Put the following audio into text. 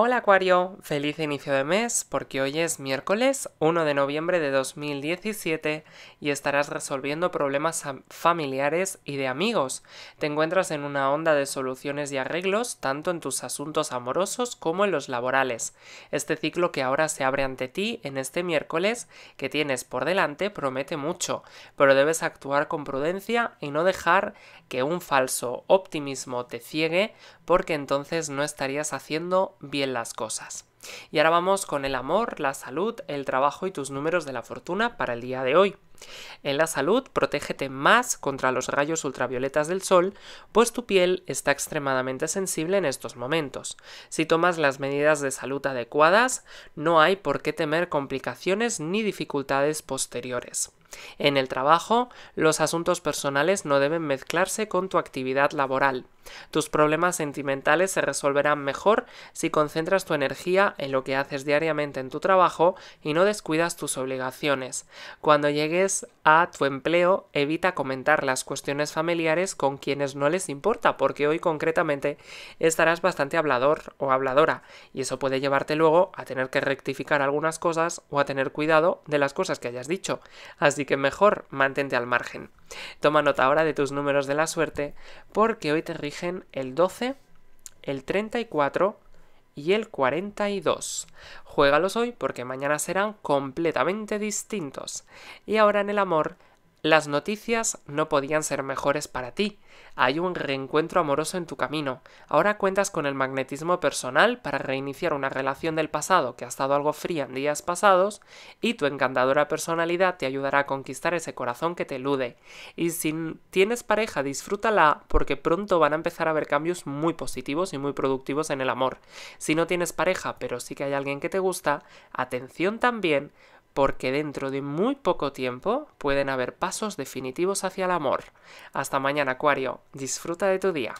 Hola Acuario, feliz inicio de mes porque hoy es miércoles 1 de noviembre de 2017 y estarás resolviendo problemas familiares y de amigos. Te encuentras en una onda de soluciones y arreglos tanto en tus asuntos amorosos como en los laborales. Este ciclo que ahora se abre ante ti en este miércoles que tienes por delante promete mucho, pero debes actuar con prudencia y no dejar que un falso optimismo te ciegue porque entonces no estarías haciendo bien las cosas. Y ahora vamos con el amor, la salud, el trabajo y tus números de la fortuna para el día de hoy. En la salud, protégete más contra los rayos ultravioletas del sol, pues tu piel está extremadamente sensible en estos momentos. Si tomas las medidas de salud adecuadas, no hay por qué temer complicaciones ni dificultades posteriores. En el trabajo, los asuntos personales no deben mezclarse con tu actividad laboral. Tus problemas sentimentales se resolverán mejor si concentras tu energía en lo que haces diariamente en tu trabajo y no descuidas tus obligaciones. Cuando llegues a tu empleo, evita comentar las cuestiones familiares con quienes no les importa, porque hoy concretamente estarás bastante hablador o habladora y eso puede llevarte luego a tener que rectificar algunas cosas o a tener cuidado de las cosas que hayas dicho. Así que mejor mantente al margen. Toma nota ahora de tus números de la suerte porque hoy te rige el 12, el 34 y el 42. Juégalos hoy porque mañana serán completamente distintos. Y ahora en el amor las noticias no podían ser mejores para ti. Hay un reencuentro amoroso en tu camino. Ahora cuentas con el magnetismo personal para reiniciar una relación del pasado que ha estado algo fría en días pasados y tu encantadora personalidad te ayudará a conquistar ese corazón que te elude. Y si tienes pareja, disfrútala porque pronto van a empezar a haber cambios muy positivos y muy productivos en el amor. Si no tienes pareja, pero sí que hay alguien que te gusta, atención también porque dentro de muy poco tiempo pueden haber pasos definitivos hacia el amor. Hasta mañana, Acuario. Disfruta de tu día.